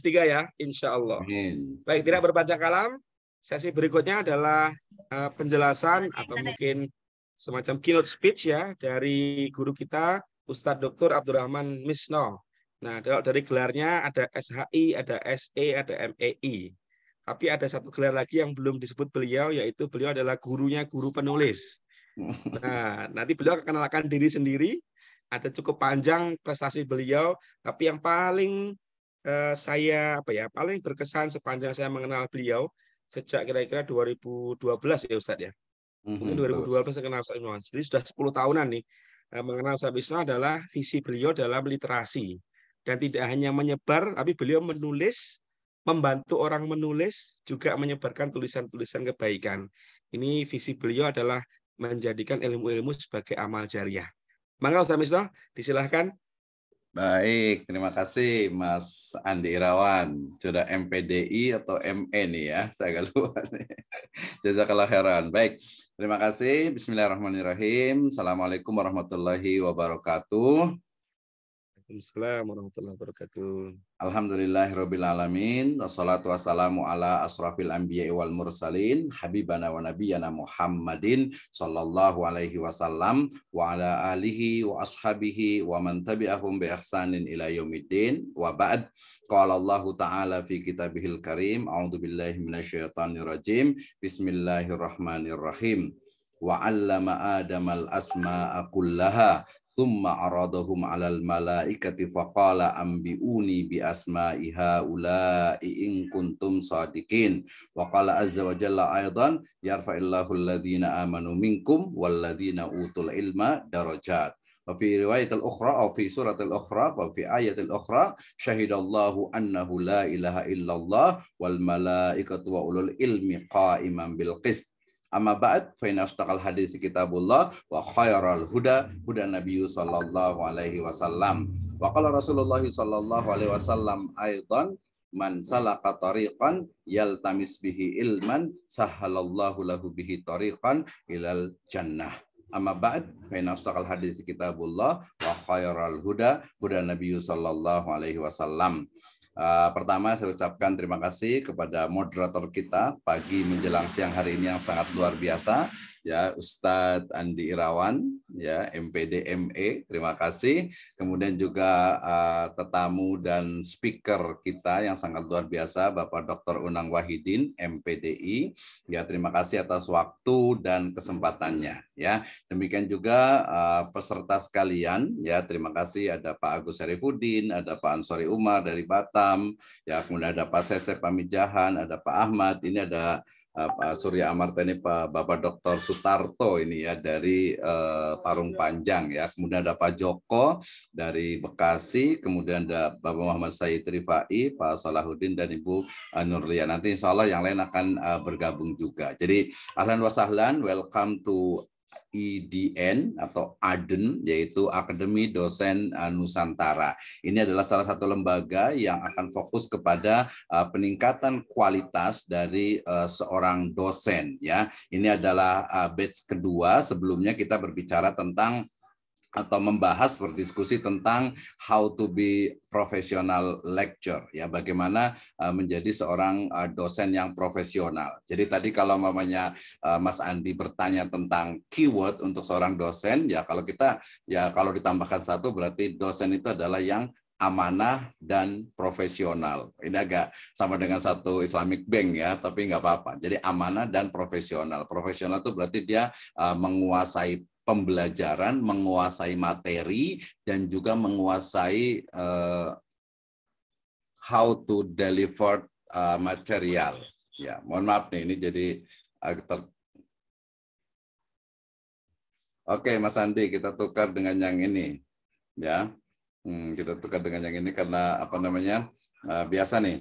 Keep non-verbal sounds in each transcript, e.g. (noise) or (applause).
tiga ya, insya Allah. Amin. Baik, tidak berpanjang kalam. Sesi berikutnya adalah uh, penjelasan atau mungkin semacam keynote speech ya dari guru kita Ustadz Dr. Abdurrahman Misno. Nah, kalau dari gelarnya ada SHI, ada SE, ada MEI. Tapi ada satu gelar lagi yang belum disebut beliau, yaitu beliau adalah gurunya guru penulis. Nah, nanti beliau akan kenalkan diri sendiri. Ada cukup panjang prestasi beliau, tapi yang paling Eh, saya apa ya paling berkesan sepanjang saya mengenal beliau sejak kira-kira 2012 ya Ustadz ya. Mhm, Mungkin 2012 saya kenal Ustaz Ibnu Jadi sudah 10 tahunan nih eh, mengenal Ustaz Ibnu adalah visi beliau dalam literasi dan tidak hanya menyebar tapi beliau menulis membantu orang menulis juga menyebarkan tulisan-tulisan kebaikan. Ini visi beliau adalah menjadikan ilmu-ilmu sebagai amal jariah. Maka Ustaz Misno, disilahkan Baik, terima kasih Mas Andi Irawan. Sudah MPDI atau MN ya, (laughs) saya agak lupa Jazakallah Baik, terima kasih. Bismillahirrahmanirrahim. Assalamualaikum warahmatullahi wabarakatuh. Waalaikumsalam warahmatullahi wabarakatuh. Alhamdulillah rabbil alamin wassalatu wassalamu ala asrafil anbiya wal mursalin habibana wa nabiyana Muhammadin sallallahu alaihi wasallam wa ala alihi wa ashabihi wa man tabi'ahum bi ihsanin ila yaumiddin wa ba'd qala Allah ta'ala fi kitabihil karim a'udzubillahi billahi minasyaitonir rajim bismillahirrahmanirrahim وعلم آدم الأسماء كلها ثم عرضهم على الملائكة فقال أنبئوني بأسماء هؤلاء إن كنتم صادقين وقال عز وجل أيضا يرفع الله الذين آمنوا منكم والذين أوتوا العلم درجات وفي رواية الأخرى أو في سورة الأخرى وفي آية الأخرى شهد الله أنه لا إله إلا الله والملائكة وأولو العلم قائما بالقسط Amma ba'd fa inna astaqal hadis kitabullah wa khairal huda huda Nabi sallallahu alaihi wasallam. Wa qala Rasulullah sallallahu alaihi wasallam aidan man salaka tariqan yaltamis bihi ilman sahalallahu lahu bihi tariqan ilal jannah. Amma ba'd fa inna astaqal hadis kitabullah wa khairal huda huda Nabi sallallahu alaihi wasallam. Eh, pertama saya ucapkan terima kasih kepada moderator kita pagi menjelang siang hari ini yang sangat luar biasa ya Ustadz Andi Irawan ya MPDME terima kasih kemudian juga uh, tetamu dan speaker kita yang sangat luar biasa Bapak Dr. Unang Wahidin MPDI ya terima kasih atas waktu dan kesempatannya ya demikian juga uh, peserta sekalian ya terima kasih ada Pak Agus Syarifuddin ada Pak Ansori Umar dari Batam ya kemudian ada Pak Sese Pamijahan ada Pak Ahmad ini ada Eh, Pak Surya Amarta ini Pak Bapak Dr. Sutarto ini ya dari uh, Parung Panjang ya. Kemudian ada Pak Joko dari Bekasi, kemudian ada Bapak Muhammad Said Rifai, Pak Salahuddin dan Ibu eh, Nurlia. Nanti insya Allah yang lain akan uh, bergabung juga. Jadi ahlan wa welcome to IDN atau ADEN yaitu Akademi Dosen e, Nusantara. Ini adalah salah satu lembaga yang akan fokus kepada e, peningkatan kualitas dari e, seorang dosen ya. Ini adalah batch kedua. Sebelumnya kita berbicara tentang atau membahas berdiskusi tentang how to be professional lecture ya bagaimana eh, menjadi seorang eh, dosen yang profesional. Jadi tadi kalau mamanya eh, Mas Andi bertanya tentang keyword untuk seorang dosen ya kalau kita ya kalau ditambahkan satu berarti dosen itu adalah yang amanah dan profesional. Ini agak sama dengan satu Islamic Bank ya, tapi nggak apa-apa. Jadi amanah dan profesional. Profesional itu berarti dia uh, menguasai pembelajaran, menguasai materi, dan juga menguasai uh, how to deliver uh, material. Ya, mohon maaf nih, ini jadi uh, ter Oke, Mas Andi, kita tukar dengan yang ini, ya. Hmm, kita tukar dengan yang ini karena apa namanya uh, biasa nih.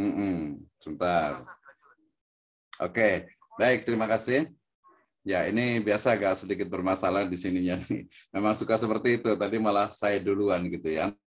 Mm -mm, sebentar. Oke, okay. baik terima kasih. Ya, ini biasa agak sedikit bermasalah di sininya. Memang suka seperti itu. Tadi malah saya duluan gitu ya.